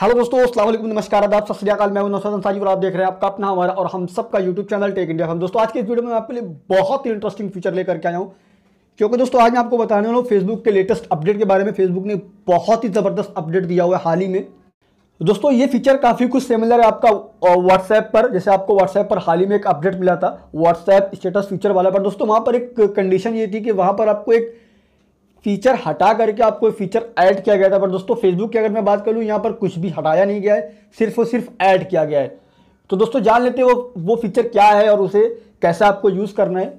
hello दोस्तों वालेकुम नमस्कार आदाब सत श्रीकाल मैं नौसद अंसारी और आप देख रहे हैं आपका अपना हमारा और हम सबका यूट्यूब चैनल टेक इंडिया हम दोस्तों आज के इस वीडियो में मैं आपके लिए बहुत ही इंटरेस्टिंग फीचर लेकर के आया हूँ क्योंकि दोस्तों आज मैं आपको बताने वाला हूँ फेसबुक के लेटेस्ट अपडेट के बारे में फेसबुक ने बहुत ही ज़बरदस्त अपडेट दिया हुआ है हाल ही में दोस्तों ये फीचर काफ़ी कुछ सिमिलर है आपका व्हाट्सएप पर जैसे आपको व्हाट्सएप पर हाल ही में एक अपडेट मिला था व्हाट्सएप स्टेटस फीचर वाला पर दोस्तों वहाँ पर एक कंडीशन ये थी कि वहाँ पर आपको एक फीचर हटा करके आपको फीचर ऐड किया गया था पर दोस्तों फेसबुक की अगर मैं बात करूँ यहाँ पर कुछ भी हटाया नहीं गया है सिर्फ और सिर्फ ऐड किया गया है तो दोस्तों जान लेते हैं वो वो फीचर क्या है और उसे कैसे आपको यूज़ करना है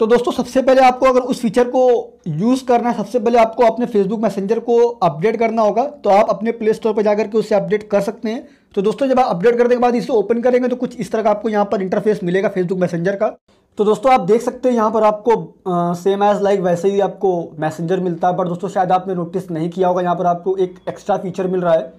तो दोस्तों सबसे पहले आपको अगर उस फीचर को यूज़ करना है सबसे पहले आपको अपने फेसबुक मैसेंजर को अपडेट करना होगा तो आप अपने प्ले स्टोर पर जाकर के उसे अपडेट कर सकते हैं तो दोस्तों जब आप अपडेट करने के बाद इसे ओपन करेंगे तो कुछ इस तरह का आपको यहाँ पर इंटरफेस मिलेगा फेसबुक मैसेंजर का तो दोस्तों आप देख सकते हैं यहाँ पर आपको आ, सेम एज़ लाइक वैसे ही आपको मैसेंजर मिलता है पर दोस्तों शायद आपने नोटिस नहीं किया होगा यहाँ पर आपको एक एक्स्ट्रा फीचर मिल रहा है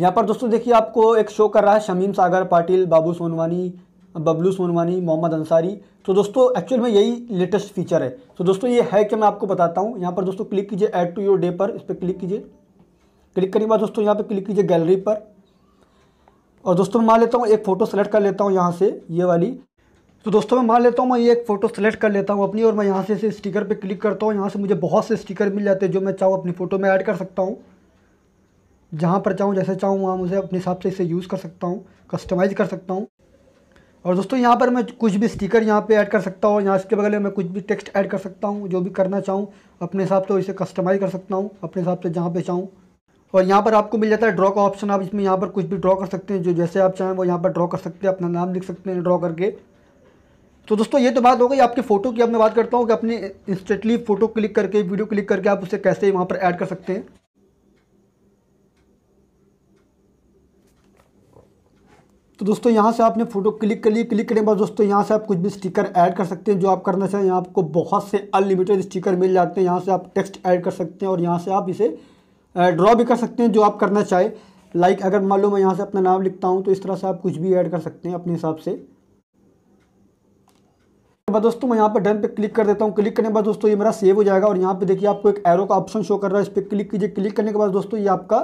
यहाँ पर दोस्तों देखिए आपको एक शो कर रहा है शमीम सागर पाटिल बाबू सोनवानी बबलू सोनवानी मोहम्मद अंसारी तो दोस्तों एक्चुअल में यही लेटेस्ट फीचर है तो दोस्तों ये है कि मैं आपको बताता हूँ यहाँ पर दोस्तों क्लिक कीजिए ऐड टू योर डे पर इस पर क्लिक कीजिए क्लिक करने के बाद दोस्तों यहाँ पर क्लिक कीजिए गैलरी पर और दोस्तों मैं मान लेता हूँ एक फ़ोटो सेलेक्ट कर लेता हूँ यहाँ से ये वाली तो दोस्तों मैं मान लेता हूँ मैं ये एक फ़ोटो सेलेक्ट कर लेता हूँ अपनी और मैं यहाँ से इसे स्टिकर पे क्लिक करता हूँ यहाँ से मुझे बहुत से स्टिकर मिल जाते हैं जो मैं चाहूँ अपनी फ़ोटो में ऐड कर सकता हूँ जहाँ पर चाहूँ जैसे चाहूँ वहाँ मुझे अपने हिसाब से इसे यूज़ कर सकता हूँ कस्टमाइज़ कर सकता हूँ और दोस्तों यहाँ पर मैं कुछ भी स्टिकर यहाँ पे ऐड कर सकता हूँ यहाँ इसके बगल में मैं कुछ भी टेक्स्ट ऐड कर सकता हूँ जो भी करना चाहूँ अपने हिसाब से इसे कस्टमाइज़ कर सकता हूँ अपने हिसाब से जहाँ पे चाहूँ और यहाँ पर आपको मिल जाता है ड्रॉ का ऑप्शन आप इसमें यहाँ पर कुछ भी ड्रॉ कर सकते हैं जो जैसे आप चाहें वो यहाँ पर ड्रॉ कर सकते हैं अपना नाम लिख सकते हैं ड्रॉ करके तो दोस्तों ये तो बात हो गई आपके फ़ोटो की अब मैं बात करता हूँ कि अपने इंस्टेंटली फ़ोटो क्लिक करके वीडियो क्लिक करके आप उसे कैसे वहाँ पर ऐड कर सकते हैं तो दोस्तों यहाँ से आपने फ़ोटो क्लिक कर ली क्लिक करने के बाद दोस्तों यहाँ से आप कुछ भी स्टिकर ऐड कर सकते हैं जो आप करना चाहें यहाँ आपको बहुत से अनलिमिटेड स्टिकर मिल जाते हैं यहाँ से आप टेक्स्ट ऐड कर सकते हैं और यहाँ से आप इसे ड्रॉ भी कर सकते हैं जो आप करना चाहे लाइक अगर मान लो मैं यहाँ से अपना नाम लिखता हूँ तो इस तरह से आप कुछ भी ऐड कर सकते हैं अपने हिसाब से बाद दोस्तों मैं यहाँ पर डन पे क्लिक कर देता हूँ क्लिक करने के बाद दोस्तों ये मेरा सेव हो जाएगा और यहाँ पे देखिए आपको एक एरो का ऑप्शन शो कर रहा है इस पर क्लिक कीजिए क्लिक करने के बाद दोस्तों ये आपका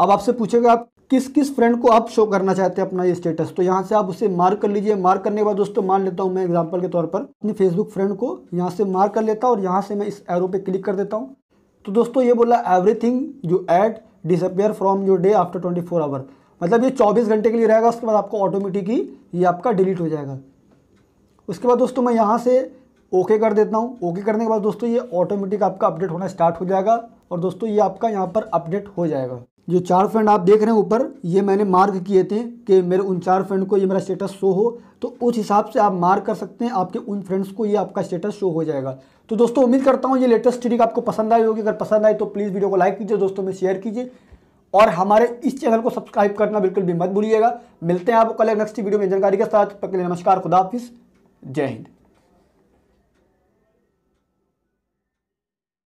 अब आपसे पूछेगा आप किस किस फ्रेंड को आप शो करना चाहते हैं अपना ये स्टेटस तो यहाँ से आप उसे मार्क कर लीजिए मार्क करने के बाद दोस्तों मान लेता हूँ मैं एग्जाम्पल के तौर पर अपने फेसबुक फ्रेंड को यहाँ से मार्क कर लेता हूँ और यहाँ से मैं इस एरो पे क्लिक कर देता हूँ तो दोस्तों ये बोला everything you add disappear from your day after 24 hour मतलब ये 24 घंटे के लिए रहेगा उसके बाद आपको ऑटोमेटिक ही ये आपका डिलीट हो जाएगा उसके बाद दोस्तों मैं यहाँ से ओके कर देता हूँ ओके करने के बाद दोस्तों ये ऑटोमेटिक आपका अपडेट होना स्टार्ट हो जाएगा और दोस्तों ये आपका यहाँ पर अपडेट हो जाएगा जो चार फ्रेंड आप देख रहे हैं ऊपर ये मैंने मार्क किए थे कि मेरे उन चार फ्रेंड को ये मेरा स्टेटस शो हो तो उस हिसाब से आप मार्क कर सकते हैं आपके उन फ्रेंड्स को ये आपका स्टेटस शो हो जाएगा तो दोस्तों उम्मीद करता हूँ ये लेटेस्ट ट्रिक आपको पसंद आई होगी अगर पसंद आए तो प्लीज़ वीडियो को लाइक कीजिए दोस्तों में शेयर कीजिए और हमारे इस चैनल को सब्सक्राइब करना बिल्कुल भी मत भूलिएगा मिलते हैं आपको कल नेक्स्ट वीडियो में जानकारी के साथ नमस्कार खुदाफिस जय हिंद